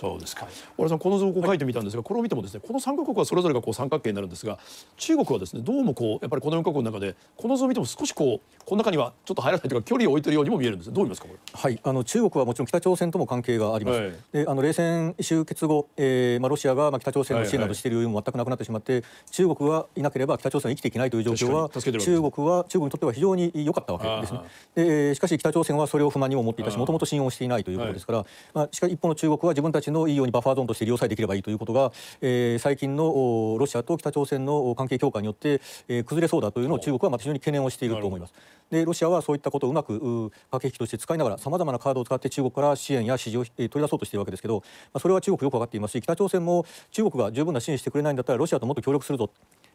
そうですか小原さんこの図を書いてみたんですが、はい、これを見てもですねこの三角国はそれぞれがこう三角形になるんですが中国はですねどうもこうやっぱりこの四角国の中でこの図を見ても少しこうこの中にはちょっと入らないというか距離を置いているようにも見えるんですどう見ますかこれはいあの中国はもちろん北朝鮮とも関係があります、はい、であの冷戦終結後、えーまあ、ロシアがまあ北朝鮮の支援などしている余裕も全くなくなってしまって、はいはい、中国はいなければ北朝鮮は生きていけないという状況は中国は中国にとっては非常に良かったわけですねでしかし北朝鮮はそれを不満にも思っていたしもともと信用していないということですから、まあ、しかし一方の中国は自分たちのいいようにバッファーゾーンとして利用さえできればいいということが、えー、最近のロシアと北朝鮮の関係強化によって、えー、崩れそうだというのを中国はま非常に懸念をしていると思います。でロシアはそういったことをうまく駆け引きとして使いながらさまざまなカードを使って中国から支援や支持を、えー、取り出そうとしているわけですけど、まあ、それは中国よく分かっていますし北朝鮮も中国が十分な支援してくれないんだったらロシアともっと協力するぞ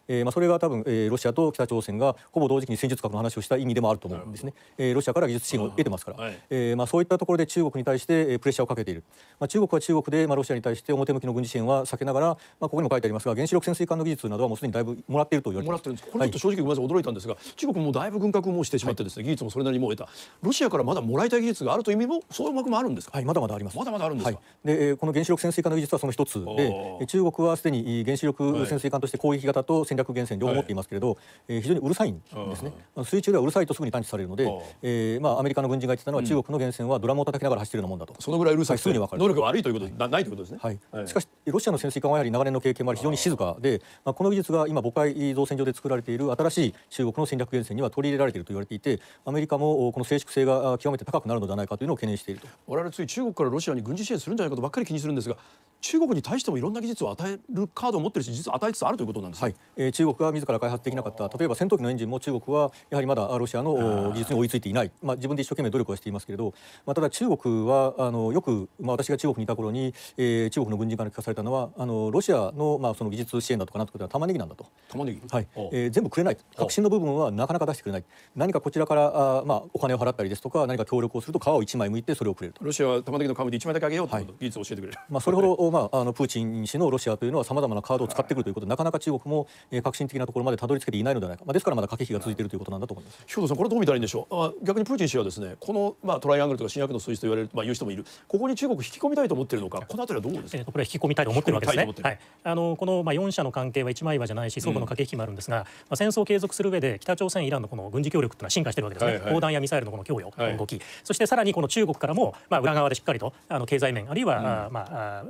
えー、まあ、それが多分、えー、ロシアと北朝鮮がほぼ同時期に戦術核の話をした意味でもあると思うんですね、えー、ロシアから技術支援を得てますから、はい、えー、まあ、そういったところで中国に対して、えー、プレッシャーをかけている、まあ、中国は中国で、まあ、ロシアに対して表向きの軍事支援は避けながら、まあ、ここにも書いてありますが原子力潜水艦の技術などはもうすでにだいぶもらっていると言われてもらってるんですこれちょっと正直ごめんなさい驚いたんですが中国もだいぶ軍拡もしてしまってですね、はい、技術もそれなりにも得たロシアからまだもらいたい技術があるという意味もそういう思もあるんですか、はいまだまだありますまだまだあるんですはい、で、えー、この原子力潜水艦の技術はその一つで中国はすでに原子力潜水艦として攻撃型と戦戦略源泉両方持っていますけれど、はい、えー、非常にうるさいんですね、水中ではうるさいとすぐに探知されるので、えーまあ、アメリカの軍人が言ってたのは、中国の源泉はドラムを叩きながら走ってるようなもんだとそのぐらいうるさい、はい、すぐに分かる能力悪いということなないということですね、はいしかしロシアの潜水艦はやはり長年の経験もあり非常に静かで、まあ、この技術が今母海造船所で作られている新しい中国の戦略源泉には取り入れられていると言われていてアメリカもこの静粛性が極めて高くなるのではないかというのを懸念していると我々つい中国からロシアに軍事支援するんじゃないかとばっかり気にするんですが中国に対してもいろんな技術を与えるカードを持ってるし実は与えつつあるということなんです、はい、えー、中国が自ら開発できなかった例えば戦闘機のエンジンも中国はやはりまだロシアの技術に追いついていない、まあ、自分で一生懸命努力はしていますけれど、まあ、ただ中国はあのよく、まあ、私が中国にいた頃に、えー、中国の軍人から聞かされたのはあのロシアの,、まあその技術支援だとかなってことは玉ねぎなんだと玉ねぎ、はいえー、全部くれない革新の部分はなかなか出してくれない何かこちらからあ、まあ、お金を払ったりですとか何か協力をすると皮を1枚剥いてそれをくれるとロシアは玉ねぎの皮む枚だけあげようと、技術を教えてくれる、まあ、それほど、まあ、あのプーチン氏のロシアというのはさまざまなカードを使ってくるということで、なかなか中国も、えー、革新的なところまでたどり着けていないのではないか、まあ、ですからまだ駆け引きが続いているということなんだと思います兵頭さん、これどう見たらいいんでしょうあ、逆にプーチン氏はです、ね、この、まあ、トライアングルとか新薬の数字と言われる、まあ、いう人もいる、ここに中国、引き込みたいと思っているのか、このあたりはどうですか、えー、これは引き込みたいと思ってるわけですね。いはい、あのこの、まあ、4者の関係は一枚岩じゃないし、相互の駆け引きもあるんですが、うん、まあ、戦争を継続する上で、北朝鮮、イランのこの軍事協力というのは進化しているわけですね、はいはい、砲弾やミサイルのこの供与、はい、動き、そしてさらにこの中国からも、まあ、裏側でしっかりとあの経済面、あるいは、うん、まあ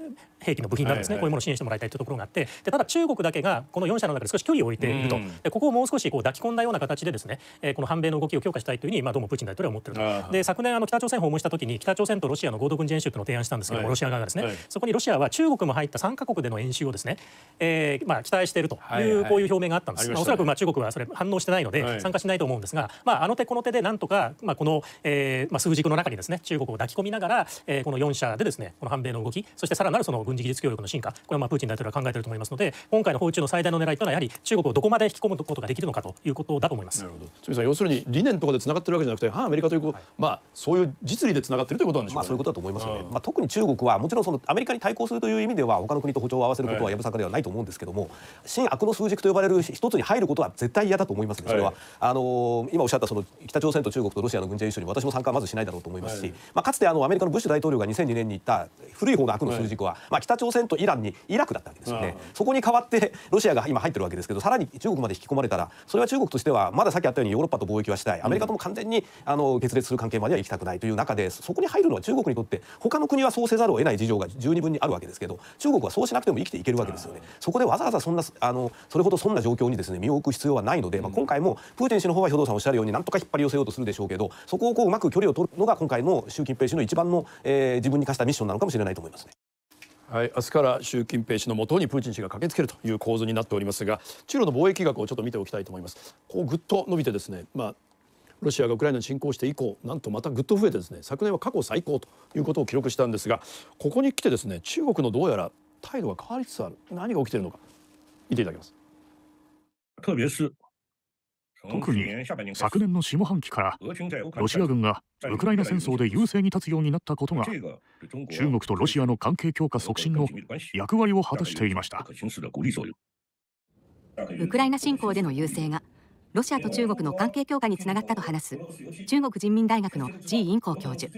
兵器の部品なんですね、はいはい、こういうものを支援してもらいたいというところがあってでただ中国だけがこの4社の中で少し距離を置いていると、でここをもう少しこう抱き込んだような形でですね、えー、この反米の動きを強化したいというふうに、まあ、どうもプーチン大統領は思ってるとで昨年あの北朝鮮訪問した時に北朝鮮とロシアの合同軍事演習というのを提案したんですけどはい、ロシア側がですね、はい、そこにロシアは中国も入った3か国での演習をですね、えーまあ、期待しているという、こういう表明があったんです、ま、おそらくまあ中国はそれ反応してないので参加しないと思うんですが、まあ、あの手この手でなんとか、まあ、この、えーまあ、数軸の中にですね中国を抱き込みながら、えー、この4社でですねこの反米の動きそしてさらなるその軍軍事技術協力の進化これはまあプーチン大統領は考えていると思いますので今回の訪中の最大の狙いというのはやはり中国をどこまで引き込むことができるのかということだと思います。なるほどん要するに理念とかでつながってるわけじゃなくて反アメリカという、はい、まあそういう実利でつながってるということなんでしょう、ね、まあ、そういうことだと思いますよね。まあ特に中国はもちろんそのアメリカに対抗するという意味では他の国と歩調を合わせることはやぶさかではないと思うんですけども、はい、新悪の数軸と呼ばれる一つに入ることは絶対嫌だと思いますね。それは、はい、あの今おっしゃったその北朝鮮と中国とロシアの軍事演習に私も参加はまずしないだろうと思いますし、まあかつてあのアメリカのブッシュ大統領が2002年に言った古い方の悪の数軸は、まあ、北朝鮮とイランにイラクだったわけですよね、そこに代わって ロシアが今入ってるわけですけどさらに中国まで引き込まれたらそれは中国としてはまださっきあったようにヨーロッパと貿易はしたいアメリカとも完全にあの決裂する関係までは行きたくないという中でそこに入るのは中国にとって他の国はそうせざるを得ない事情が十二分にあるわけですけど中国はそうしなくても生きていけるわけですよね。そこでわざわざそんなあのそれほどそんな状況にですね身を置く必要はないので、まあ、今回もプーチン氏の方は兵頭さんおっしゃるようになんとか引っ張り寄せようとするでしょうけどそこをこううまく距離を取るのが今回の習近平氏の一番の、えー、自分に課したミッションなのかもしれないと思いますね。はい、明日から習近平氏のもとにプーチン氏が駆けつけるという構図になっておりますが中ロの貿易額をちょっと見ておきたいと思います。こうぐっと伸びてですね、まあ、ロシアがウクライナに侵攻して以降なんとまたぐっと増えてですね昨年は過去最高ということを記録したんですがここに来てですね中国のどうやら態度が変わりつつある何が起きているのか見ていただきます。特别是特に昨年の下半期からロシア軍がウクライナ戦争で優勢に立つようになったことが中国とロシアの関係強化促進の役割を果たしていましたウクライナ侵攻での優勢がロシアと中国の関係強化につながったと話す中国人民大学のジインコ教授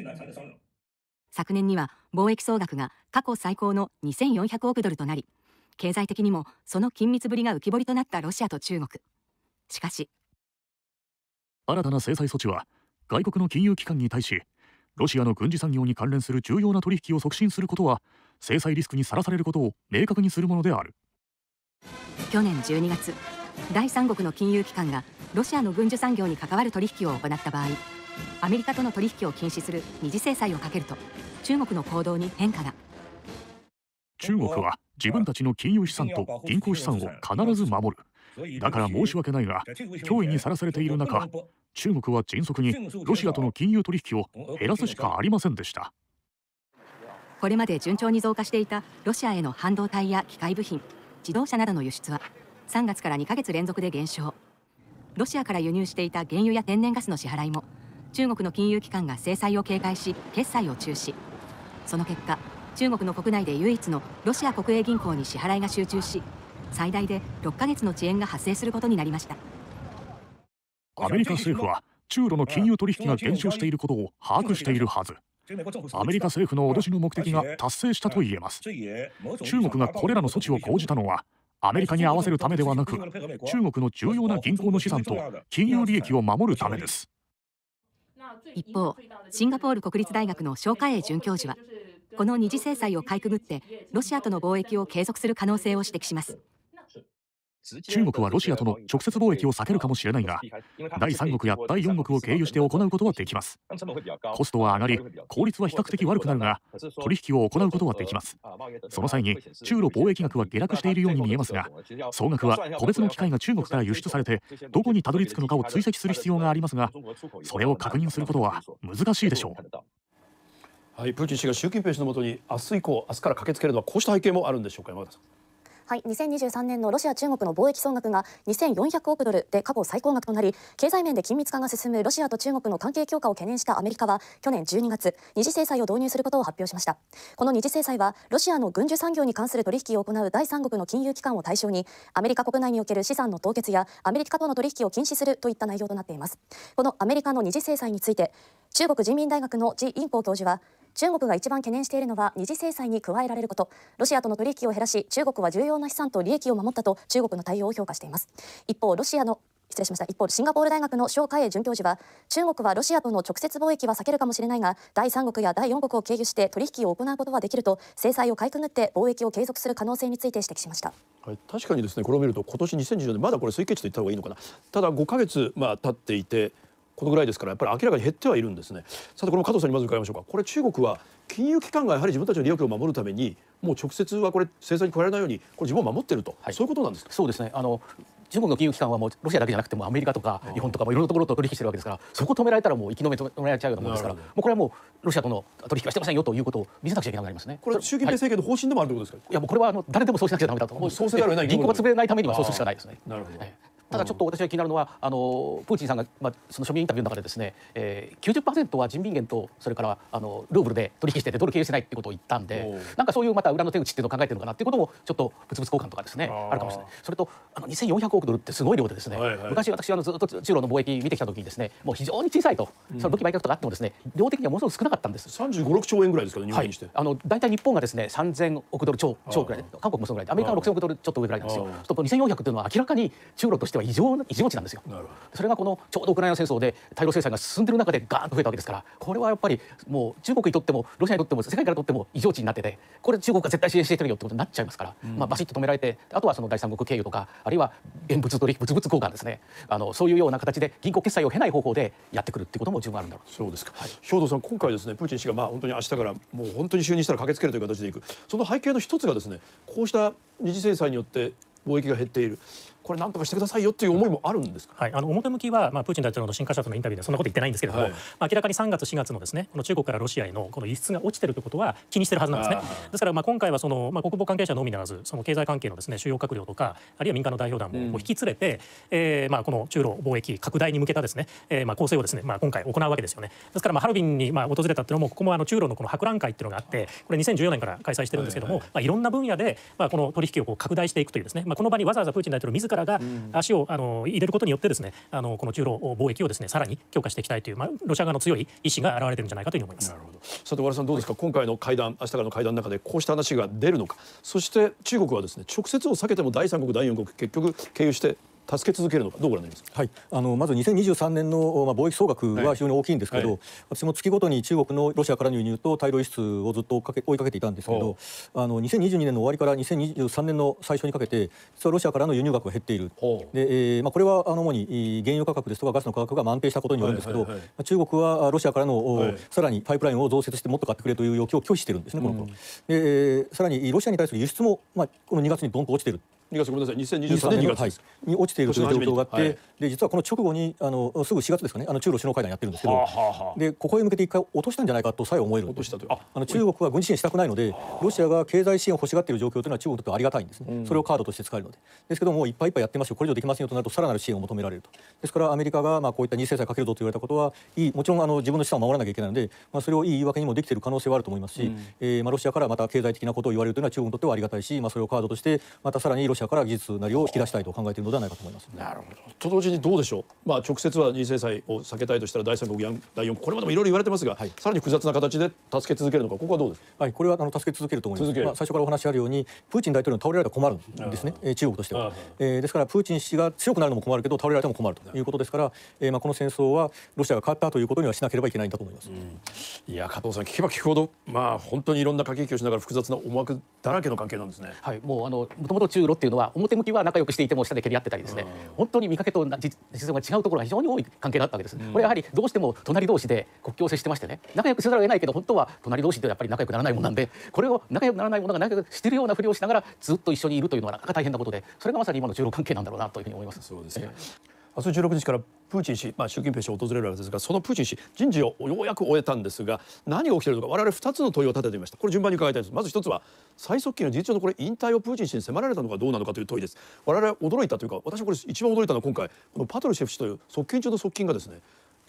昨年には貿易総額が過去最高の2400億ドルとなり経済的にもその緊密ぶりが浮き彫りとなったロシアと中国しかし新たな制裁措置は外国の金融機関に対しロシアの軍事産業に関連する重要な取引を促進することは制裁リスクにさらされることを明確にするものである去年12月第三国の金融機関がロシアの軍需産業に関わる取引を行った場合アメリカとの取引を禁止する二次制裁をかけると中国の行動に変化が中国は自分たちの金融資産と銀行資産を必ず守るだから申し訳ないが脅威にさらされている中中国は迅速にロシアとの金融取引を減らすしかありませんでしたこれまで順調に増加していたロシアへの半導体や機械部品自動車などの輸出は3月から2ヶ月連続で減少ロシアから輸入していた原油や天然ガスの支払いも中国の金融機関が制裁を警戒し決済を中止その結果中国の国内で唯一のロシア国営銀行に支払いが集中し最大で6ヶ月の遅延が発生することになりましたアメリカ政府は中ロの金融取引が減少していることを把握しているはずアメリカ政府の脅しの目的が達成したと言えます中国がこれらの措置を講じたのはアメリカに合わせるためではなく中国の重要な銀行の資産と金融利益を守るためです一方シンガポール国立大学の蒋介英准教授はこの二次制裁をかいくぐってロシアとの貿易を継続する可能性を指摘します中国はロシアとの直接貿易を避けるかもしれないが、第三国や第四国を経由して行うことはできます。コストは上がり、効率は比較的悪くなるが、取引を行うことはできます。その際に、中ロ貿易額は下落しているように見えますが、総額は個別の機械が中国から輸出されて、どこにたどり着くのかを追跡する必要がありますが、それを確認することは難しいでしょう。はい、プーチン氏が習近平氏のもとに明日以降、明日から駆けつけるのはこうした背景もあるんでしょうか、山田さん。はい、2023年のロシア中国の貿易総額が2400億ドルで過去最高額となり経済面で緊密化が進むロシアと中国の関係強化を懸念したアメリカは去年12月二次制裁を導入することを発表しましたこの二次制裁はロシアの軍需産業に関する取引を行う第三国の金融機関を対象にアメリカ国内における資産の凍結やアメリカとの取引を禁止するといった内容となっていますこのアメリカの二次制裁について中国人民大学のジ・インコ教授は中国が一番懸念しているのは二次制裁に加えられることロシアとの取引を減らし中国は重要な資産と利益を守ったと中国の対応を評価しています一方ロシアの失礼しました一方シンガポール大学の肖海英准教授は中国はロシアとの直接貿易は避けるかもしれないが第三国や第四国を経由して取引を行うことはできると制裁をかいくぐって貿易を継続する可能性について指摘しました、はい、確かにですねこれを見ると今年2014年まだこれ推計値と言った方がいいのかなただ5か月まあ経っていてことぐらいですからやっぱり明らかに減ってはいるんですねさてこれも加藤さんにまず伺いましょうかこれ中国は金融機関がやはり自分たちの利益を守るためにもう直接はこれ制裁に加えられないようにこれ自分を守ってると、はい、そういうことなんですそうですねあの中国の金融機関はもうロシアだけじゃなくてもアメリカとか日本とかもいろんなところと取引してるわけですからそこ止められたらもう生き延め止められちゃうようなもんですからもうこれはもうロシアとの取引はしてませんよということを見せなくちゃいけなくなりますねこれ習近平政権の方針でもあるということですか、い、やもうこれはあの誰でもそうしなくちゃダメだと思うそうせざるを得ない銀行が潰れないためにはそうするしかないですねなるほど、はいただちょっと私が気になるのは、あのプーチンさんが、まあ、その庶民インタビューの中でですね、えー、90%は人民元とそれからあのルーブルで取引しててドル経由してないってことを言ったんでなんかそういうまた裏の手口っていうのを考えてるのかなっていうこともちょっと物々交換とかですねあるかもしれないそれとあの2400億ドルってすごい量でですね、はいはい、昔私はずっと中ロの貿易見てきた時にですねもう非常に小さいと、うん、その武器売却とかあってもですね量的にはものすごく少なかったんです35、6兆円ぐらいですかど日本にして、はい、あの大体日本がですね3000億ドル超超ぐらい韓国もそのぐらいでアメリカは6000億ドルちょっと上ぐらいなんですよちょっと2400というのは明らかに中ロとしては異常異常値なんですよそれがこのちょうどウクライナ戦争で対ロ制裁が進んでる中でガーンと増えたわけですからこれはやっぱりもう中国にとってもロシアにとっても世界からとっても異常値になっててこれ中国が絶対支援してけるよってことになっちゃいますから、うん、まあバシッと止められてあとはその第三国経由とかあるいは現物取引物々交換ですねあのそういうような形で銀行決済を経ない方法でやってくるってことも十分あるんだろうそうですか、はい、兵頭さん今回ですねプーチン氏がまあ本当に明日からもう本当に就任したら駆けつけるという形でいくその背景の一つがですねこうした二次制裁によって貿易が減っているこれ何とかしてくださいよていう思いもあるんですか、はい、あの表向きは、まあ、プーチン大統領の新華社とのインタビューでそんなこと言ってないんですけれども、はい、明らかに3月、4月のですねこの中国からロシアへのこの輸出が落ちてるということは気にしてるはずなんですね。ですからまあ今回はその、まあ、国防関係者のみならずその経済関係のですね主要閣僚とかあるいは民間の代表団も引き連れて、うん、えー、まあ、この中ロ貿易拡大に向けたですね、えー、まあ構成をですね、まあ、今回行うわけですよね。ですからまあハルビンにまあ訪れたっていうのもここもあの中ロのこの博覧会っていうのがあってこれ2014年から開催してるんですけども、はいはいまあ、いろんな分野で、まあ、この取引をこう拡大していくというですね、まあ、この場にわざわざプーチン大統領自らが足をあの入れることによってですねあのこの中ロ貿易をですねさらに強化していきたいという、まあ、ロシア側の強い意志が表れてるんじゃないかというふうに思います。なるほどさて和田さんどうですか、はい、今回の会談明日からの会談の中でこうした話が出るのかそして中国はですね直接を避けても第三国第四国結局経由して助け続けるのかどうご覧になりますか、はい、あのまず2023年の、まあ、貿易総額は非常に大きいんですけど、はい、私も月ごとに中国のロシアからの輸入と大量輸出をずっと追いかけていたんですけどあの2022年の終わりから2023年の最初にかけて実はロシアからの輸入額が減っているで、えーまあ、これは主に原油価格ですとかガスの価格が慢定したことによるんですけど、はいはいはい、中国はロシアからの、はい、さらにパイプラインを増設してもっと買ってくれという要求を拒否してるんですね、この頃、うん、で、さらにロシアに対する輸出も、まあ、この2月にどんと落ちてる2月ごめんなさい2023年2月、はい、に落ちているという状況があって、はい、で実はこの直後にあのすぐ4月ですかねあの中ロ首脳会談やってるんですけど、ははでここへ向けて一回落としたんじゃないかとさえ思えるああの中国は軍事支援したくないのでロシアが経済支援を欲しがっている状況というのは中国にとってはありがたいんですね、うん、それをカードとして使えるのでですけどもいっぱいいっぱいやってますよこれ以上できませんよとなるとさらなる支援を求められるとですからアメリカがまあこういった二制裁かけるぞと言われたことはいいもちろんあの自分の資産を守らなきゃいけないので、まあ、それをいい言い訳にもできている可能性はあると思いますし、うん、えー、まあ、ロシアからまた経済的なことを言われるというのは中国にとってはありがたいし、まあ、それをカードとしてまたさらにロシアから技術なりを引き出したいと考えているのではないかと思います。思います、なるほどと同時にどうでしょう、まあ、直接は二制裁を避けたいとしたら第三国第四国これまでもいろいろ言われてますが、はい、さらに複雑な形で助け続けるのかここはどうですはい、これはあの助け続けると思います、まあ、最初からお話あるようにプーチン大統領に倒れられたら困るんですね、えー、中国としては、えー、ですからプーチン氏が強くなるのも困るけど倒れられても困るということですから、えーまあ、この戦争はロシアが勝ったということにはしなければいけないんだと思います、うん、いや加藤さん聞けば聞くほど、まあ、本当にいろんな駆け引きをしながら複雑な思惑だらけの関係なんですね。はい、もうあのもともと中ロっていうのは表向きは仲良くしていても下で蹴り合ってたりですねね、本当に見かけと実情が違うところが非常に多い関係だったわけです、うん、これやはりどうしても隣同士で国境を接してましてね仲良くせざるを得ないけど本当は隣同士でやっぱり仲良くならないもんなんでこれを仲良くならないものが仲良くしてるようなふりをしながらずっと一緒にいるというのはなかなか大変なことでそれがまさに今の中ロ関係なんだろうなというふうに思います。そうですね、えー明日16日からプーチン氏、まあ、習近平氏を訪れるわけですがそのプーチン氏人事をようやく終えたんですが何が起きているのか我々2つの問いを立ててみましたこれ順番に伺いたいですまず1つは最側近の事実上のこれ引退をプーチン氏に迫られたのかどうなのかという問いです我々驚いたというか私これ一番驚いたのは今回このパトルシェフ氏という側近中の側近がですね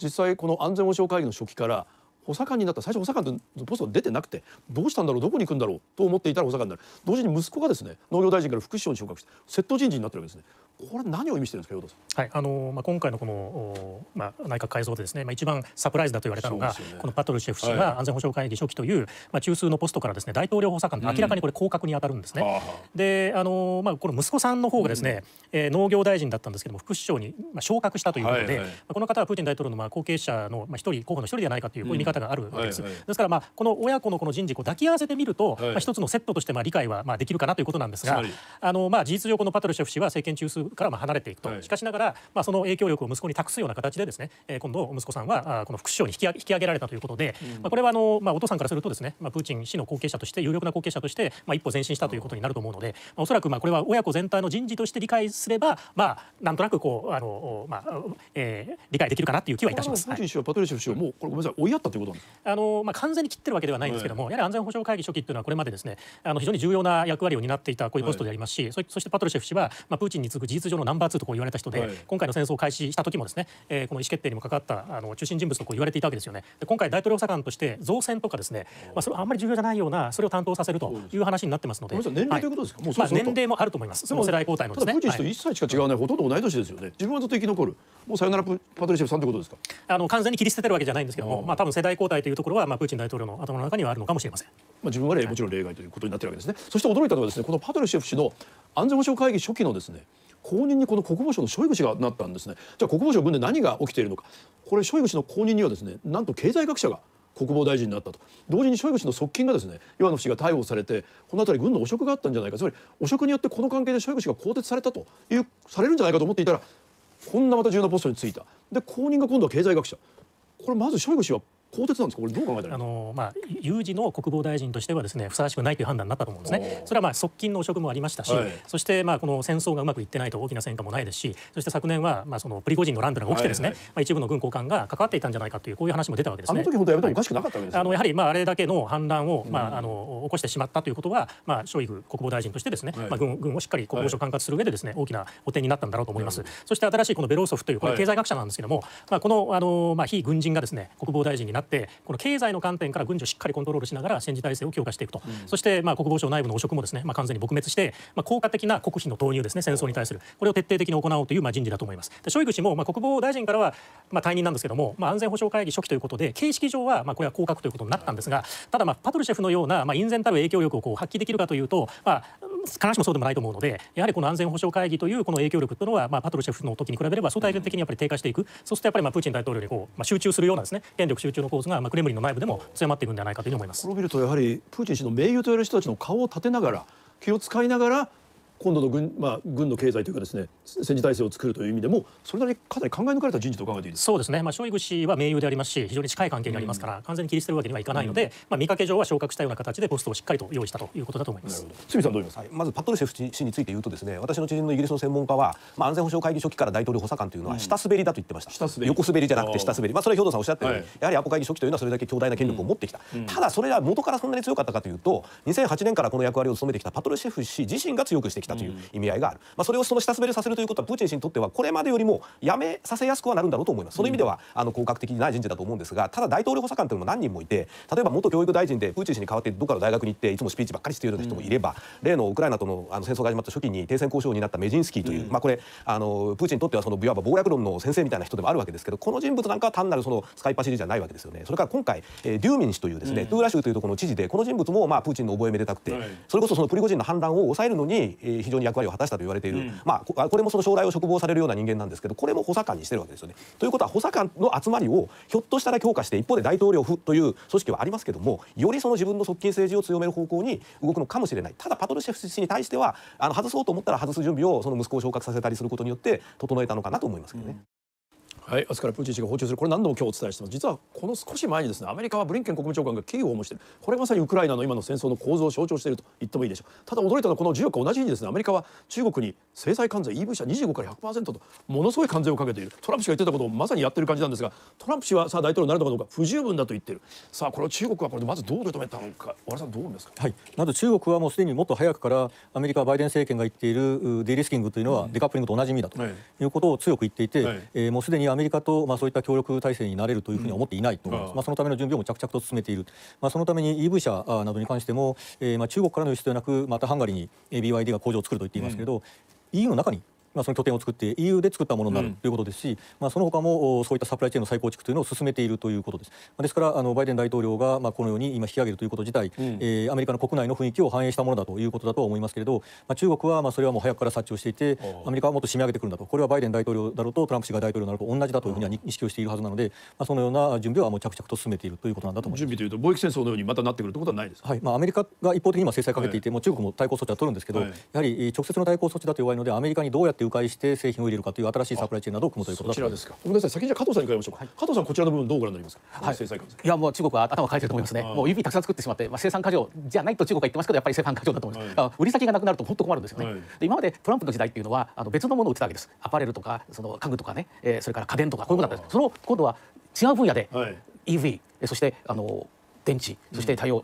実際この安全保障会議の初期から補佐官になった最初補佐官とポスト出てなくてどうしたんだろうどこに行くんだろうと思っていたら補佐官になる同時に息子がですね農業大臣から副首相に昇格して窃盗人事になってるわけですねこれ何を意味してるんですか、さん。はい、あのまあ今回のこのまあ内閣改造でですね、まあ一番サプライズだと言われたのが、ね、このパトルシェフ氏が安全保障会議書記という、はい、まあ中枢のポストからですね、大統領補佐官と明らかにこれ降格に当たるんですね。うん、で、あのまあこの息子さんの方がですね、うん、えー、農業大臣だったんですけども副首相にまあ昇格したということで、はいはい、この方はプーチン大統領のまあ後継者のまあ一人候補の一人ではないかというこういう見方があるわけです。うんはいはい、ですからまあこの親子のこの人事を抱き合わせてみると、はい、まあ一つのセットとしてまあ理解はまあできるかなということなんですが、あのまあ事実上このパトルシェフ氏は政権中枢からま離れていくと、はい、しかしながら、まあ、その影響力を息子に託すような形でですね、えー、今度息子さんはあこの副首相に引き上げられたということで、うん、まあ、これはあの、まあ、お父さんからするとですね、まあ、プーチン氏の後継者として有力な後継者として、まあ、一歩前進したということになると思うので、まあ、おそらくまあこれは親子全体の人事として理解すれば、まあ、なんとなくこうあの、まあえー、理解できるかなという気はいたします。プーチン氏はパトルシェフ氏はもうこれごめんなさい追いやったということあの、まあ、完全に切ってるわけではないんですけども、はい、やはり安全保障会議初期というのはこれまでですねあの非常に重要な役割を担っていたこういうポストでありますし、はい、そしてパトルシェフ氏は、まあ、プーチンに次ぐ G 術上のナンバー2とこう言われた人で、はい、今回の戦争を開始した時もですね、えー、この意思決定にもかかったあの中心人物とこう言われていたわけですよねで今回大統領補佐官として造船とかですね、まあ、それあんまり重要じゃないようなそれを担当させるという話になってますので年齢ということですか、はい、まあ、年齢もあると思いますその世代交代のですねプーチン氏と一切しか違わない、はい、ほとんど同い年ですよね自分はずっと生き残るもうさよならパトリシェフさんということですかあの完全に切り捨ててるわけじゃないんですけどもまあ多分世代交代というところは、まあ、プーチン大統領の頭の中にはあるのかもしれません、まあ、自分は、ね、もちろん例外ということになってるわけですね、そして驚いたのはですねこのパトリシェフ氏の安全保障会議初期のですね後任にこの国防省のショイグ氏がなったんですねじゃあ国防省分で何が起きているのかこれショイグ氏の後任にはですねなんと経済学者が国防大臣になったと同時にショイグ氏の側近がですね岩野氏が逮捕されてこの辺り軍の汚職があったんじゃないかつまり汚職によってこの関係でショイグ氏が更迭されたというされるんじゃないかと思っていたらこんなまた重要なポストに就いたで後任が今度は経済学者これまずショイグ氏は鋼鉄なんですかこれどう考えたらあのまあ有事の国防大臣としてはですねふさわしくないという判断になったと思うんですねそれはまあ側近の汚職もありましたし、はい、そしてまあこの戦争がうまくいってないと大きな戦果もないですしそして昨年はまあそのプリゴジンの乱というのが起きてですね、はいはい、まあ一部の軍高官が関わっていたんじゃないかというこういう話も出たわけですねあの時本当やめたらおかしくなかったわけです、ね、あのやはりまああれだけの反乱をまああの起こしてしまったということはまあショイグ国防大臣としてですね、まあ軍軍をしっかり国防省管轄する上でですね大きな補填になったんだろうと思います、そして新しいこのベローソフというこれ経済学者なんですけども、まあこのあのまあ非軍人がですね国防大臣になってこの経済の観点から軍事をしっかりコントロールしながら戦時体制を強化していくと、うん、そしてまあ国防省内部の汚職もですね、まあ、完全に撲滅して、まあ、効果的な国費の投入ですね戦争に対するこれを徹底的に行おうというまあ人事だと思います。でショイグ氏もまあ国防大臣からはまあ退任なんですけども、まあ、安全保障会議初期ということで形式上はまあこれは降格ということになったんですがただまあパトルシェフのようなまあ隠然たる影響力をこう発揮できるかというと、まあ、必ずしもそうでもないと思うのでやはりこの安全保障会議というこの影響力というのは、まあ、パトルシェフの時に比べれば相対的にやっぱり低下していくそうするとやっぱりまあプーチン大統領にこう、まあ、集中するようなですね権力集中の構図が、まあ、クレムリンの内部でも強まっていくんではないかというふうに思います。これを見るとやはりプーチン氏の盟友といわれる人たちの顔を立てながら気を使いながら今度の軍,、まあ、軍の経済というかですね戦時体制を作るという意味でもそれなりかなり考え抜かれた人事と考えていいそうですね、まあ、ショイグ氏は盟友でありますし非常に近い関係にありますから、うん、完全に切り捨てるわけにはいかないので、うん、まあ、見かけ上は昇格したような形でポストをしっかりと用意したということだと思います清水さんどうですか、はい、まずパトルシェフ氏について言うとですね私の知人のイギリスの専門家は、まあ、安全保障会議初期から大統領補佐官というのは下滑りだと言ってました、うん、横滑りじゃなくて下滑りまあ、それは兵頭さんおっしゃったように、はい、やはりアポ会議初期というのはそれだけ強大な権力を持ってきた、ただそれは元からそんなに強かったかというと2008年からこの役割を務めてきたパトルシェフ氏自身が強くしてきたたという意味合いがある、まあ、それをその下滑りさせるということはプーチン氏にとってはこれまでよりもやめさせやすくはなるんだろうと思いますその意味では、あの効果的ない人事だと思うんですがただ大統領補佐官というのも何人もいて例えば元教育大臣でプーチン氏に代わってどっかの大学に行っていつもスピーチばっかりしているような人もいれば、例のウクライナとのあの戦争が始まった初期に停戦交渉になったメジンスキーという、まあ、これあのプーチンにとってはそのいわば暴略論の先生みたいな人でもあるわけですけどこの人物なんかは単なるその使いっ走りじゃないわけですよねそれから今回、えー、デューミン氏というですね、トゥーラ州というところの知事でこの人物もまあプーチンの覚えめでたくて、それこそそのプリゴジンの反乱を抑えるのに、えー非常に役割を果たしたと言われている、うん、まあ、これもその将来を嘱望されるような人間なんですけどこれも補佐官にしてるわけですよね。ということは補佐官の集まりをひょっとしたら強化して一方で大統領府という組織はありますけどもよりその自分の側近政治を強める方向に動くのかもしれないただパトルシェフ氏に対してはあの外そうと思ったら外す準備をその息子を昇格させたりすることによって整えたのかなと思いますけどね。うんはい、明日からプーチン氏が訪中するこれ何度も今日お伝えしてます実はこの少し前にですねアメリカはブリンケン国務長官がキーを訪問しているこれがまさにウクライナの今の戦争の構造を象徴していると言ってもいいでしょうただ驚いたのはこの14日同じ日にですねアメリカは中国に制裁関税 EV 車25から100%とものすごい関税をかけているトランプ氏が言ってたことをまさにやってる感じなんですがトランプ氏はさあ大統領になるのかどうか不十分だと言ってるさあこれを中国はこれでまずどう受け止めたのか小原さんどう思いますかはいなず中国はもうすでにもっと早くからアメリカバイデン政権が言っているデリスキングというのはデカップリングと同じ意味だということを強く言っていて、はい、えー、もうすでにアメメリカと、まあ、そういった協力体制になれるというふうに思っていないと思います、うん、まあ、そのための準備も着々と進めている、まあ、そのために EV 車などに関しても、えーまあ、中国からの輸出ではなくまたハンガリーに BYD が工場を作ると言っていますけれど、うん EU の中にまあ、その拠点を作って EU で作ったものになるということですし、うん、まあ、その他もそういったサプライチェーンの再構築というのを進めているということです。ですからあのバイデン大統領が、まあ、このように今引き上げるということ自体、うん、えー、アメリカの国内の雰囲気を反映したものだということだと思いますけれど、まあ、中国はまあそれはもう早くから察知をしていてアメリカはもっと締め上げてくるんだとこれはバイデン大統領だろうとトランプ氏が大統領だろうと同じだというふうには認識をしているはずなので、まあ、そのような準備はもう着々と進めているということなんだと思います準備というと貿易戦争のようにまたなってくるということはないですはいまあ、アメリカが一方的に今制裁かけていて、はい、もう中国も対抗措置は取るんですけど、はい、やはり直接の対抗措置だと弱いのでアメリカにどうやってって迂回して製品を入れるかという新しいサプライチェーンなどを組むということだと思います。ごめんなさい先に加藤さんに伺いましょう、はい、加藤さんこちらの部分どうご覧になりますか。はい、制裁いやもう中国は頭変えてると思いますね。もう指たくさん作ってしまって、まあ生産過剰じゃないと中国は言ってますけどやっぱり生産過剰だと思います。はい、売り先がなくなると本当困るんですよね。はい、今までトランプの時代っていうのはあの別のものを売ってたわけです。アパレルとかその家具とかね、えー、それから家電とかこういうことだったんです。その今度は違う分野で EV、はい、そしてあの電池そして太陽、うん